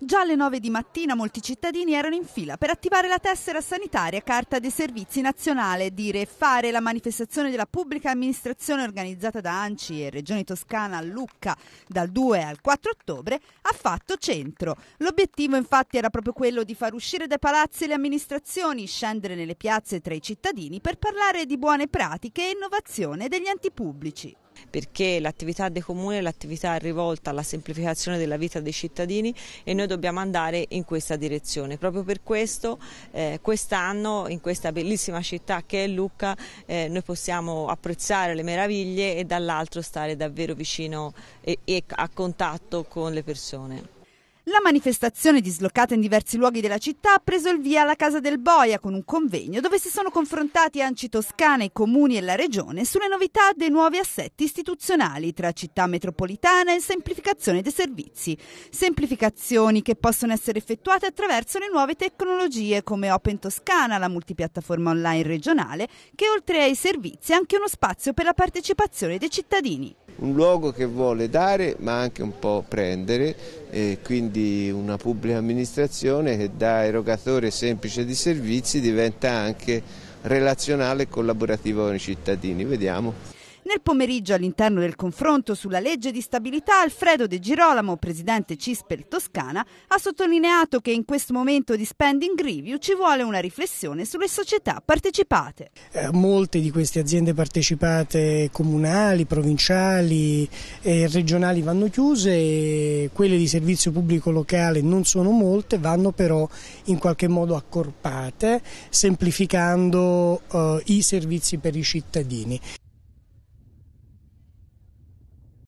Già alle 9 di mattina molti cittadini erano in fila per attivare la tessera sanitaria Carta dei Servizi Nazionale, dire e fare la manifestazione della pubblica amministrazione organizzata da ANCI e Regione Toscana a Lucca dal 2 al 4 ottobre ha fatto centro. L'obiettivo infatti era proprio quello di far uscire dai palazzi le amministrazioni, scendere nelle piazze tra i cittadini per parlare di buone pratiche e innovazione degli enti pubblici perché l'attività dei comuni è l'attività rivolta alla semplificazione della vita dei cittadini e noi dobbiamo andare in questa direzione. Proprio per questo eh, quest'anno in questa bellissima città che è Lucca eh, noi possiamo apprezzare le meraviglie e dall'altro stare davvero vicino e, e a contatto con le persone. La manifestazione dislocata in diversi luoghi della città ha preso il via alla Casa del Boia con un convegno dove si sono confrontati Anci Toscana, i comuni e la regione sulle novità dei nuovi assetti istituzionali tra città metropolitana e semplificazione dei servizi. Semplificazioni che possono essere effettuate attraverso le nuove tecnologie come Open Toscana, la multipiattaforma online regionale, che oltre ai servizi è anche uno spazio per la partecipazione dei cittadini. Un luogo che vuole dare ma anche un po' prendere, eh, quindi di una pubblica amministrazione che da erogatore semplice di servizi diventa anche relazionale e collaborativo con i cittadini. Vediamo. Nel pomeriggio all'interno del confronto sulla legge di stabilità Alfredo De Girolamo, presidente Cispel Toscana, ha sottolineato che in questo momento di spending review ci vuole una riflessione sulle società partecipate. Eh, molte di queste aziende partecipate comunali, provinciali e regionali vanno chiuse, quelle di servizio pubblico locale non sono molte, vanno però in qualche modo accorpate, semplificando eh, i servizi per i cittadini.